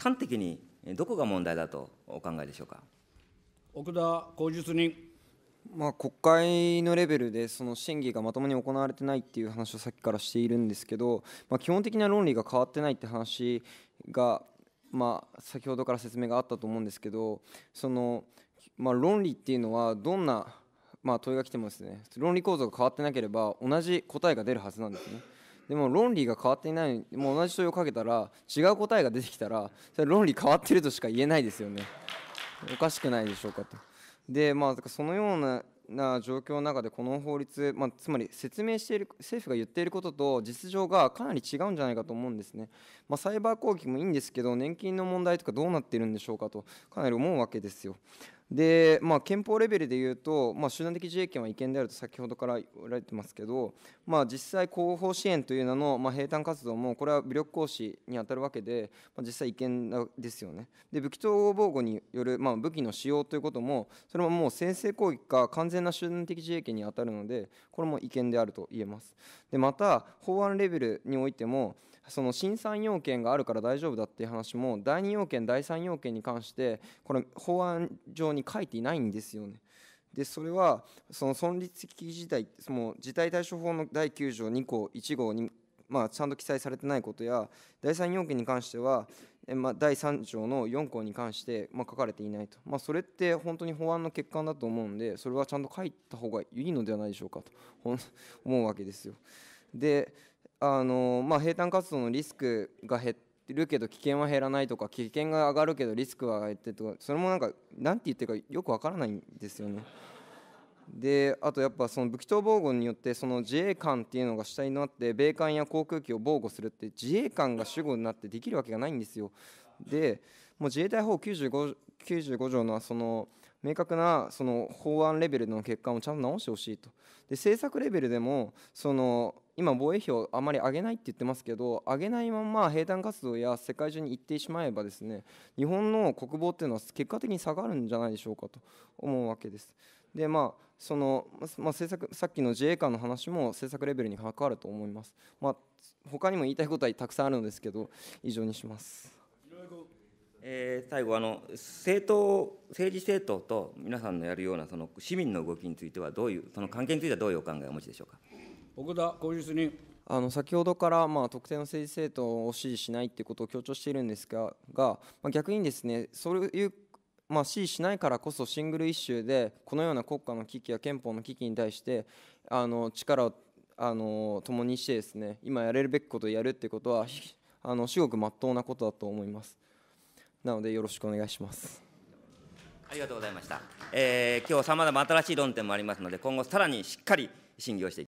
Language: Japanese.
端的にどこが問題だとお考えでしょうか。奥田口述人まあ、国会のレベルでその審議がまともに行われてないっていう話をさっきからしているんですけど、まあ、基本的な論理が変わってないって話が、まあ、先ほどから説明があったと思うんですけどその、まあ、論理っていうのはどんな、まあ、問いが来てもですね論理構造が変わってなければ同じ答えが出るはずなんですね。でも論理が変わっていないもう同じ問いをかけたら違う答えが出てきたらそれ論理変わってるとしか言えないですよねおかしくないでしょうかとでまあそのようなな状況の中でこの法律、まあ、つまり説明している政府が言っていることと実情がかなり違うんじゃないかと思うんですね、まあ、サイバー攻撃もいいんですけど年金の問題とかどうなってるんでしょうかとかなり思うわけですよで、まあ、憲法レベルで言うと、まあ、集団的自衛権は違憲であると先ほどから言われてますけど、まあ、実際、後方支援という名の、まあ、平坦活動も、これは武力行使に当たるわけで、まあ、実際、違憲ですよね。で、武器統合防護による、まあ、武器の使用ということも、それももう先制攻撃か完全全な集団的自衛権に当たるのでこれも違憲であると言えますでまた法案レベルにおいてもその審査要件があるから大丈夫だっていう話も第2要件第3要件に関してこれ法案上に書いていないんですよねでそれはその存立危機事態その事態対処法の第9条2項1号にまあ、ちゃんと記載されてないことや第3要件に関してはまあ、第3条の4項に関して、ま書かれていないと、まあ、それって本当に法案の欠陥だと思うんで、それはちゃんと書いた方がいいのではないでしょうかと 思うわけですよ。で、あのまあ、平坦活動のリスクが減ってるけど危険は減らないとか危険が上がるけどリスクは減ってとかそれもなんか何て言ってるかよくわからないんですよね。であとやっぱその武器等防護によってその自衛官っていうのが主体になって米艦や航空機を防護するって自衛官が主語になってできるわけがないんですよ。でもう自衛隊法 95, 95条のその明確なその法案レベルの欠陥をちゃんと直してほしいとで政策レベルでもその今防衛費をあまり上げないって言ってますけど上げないまま兵団活動や世界中に行ってしまえばですね日本の国防っていうのは結果的に下がるんじゃないでしょうかと思うわけです。でまあその、まあ、政策さっきの自衛官の話も政策レベルに関わると思います。まあ、他にも言いたいことはたくさんあるんですけど以上にします。えー、最後あの政党、政治政党と皆さんのやるようなその市民の動きについては、どういう、その関係についてはどういうお考えをお持ちでしょうか奥田公実人あの先ほどからまあ特定の政治政党を支持しないということを強調しているんですが、がまあ、逆にですねそういうまあ、支持しないからこそシングルイシューでこのような国家の危機や憲法の危機に対してあの力をあの共にしてですね今やれるべきことをやるってことはあの至極まっとうなことだと思います。なのでよろしくお願いします。ありがとうございました。えー、今日さまざま新しい論点もありますので、今後さらにしっかり審議をしていき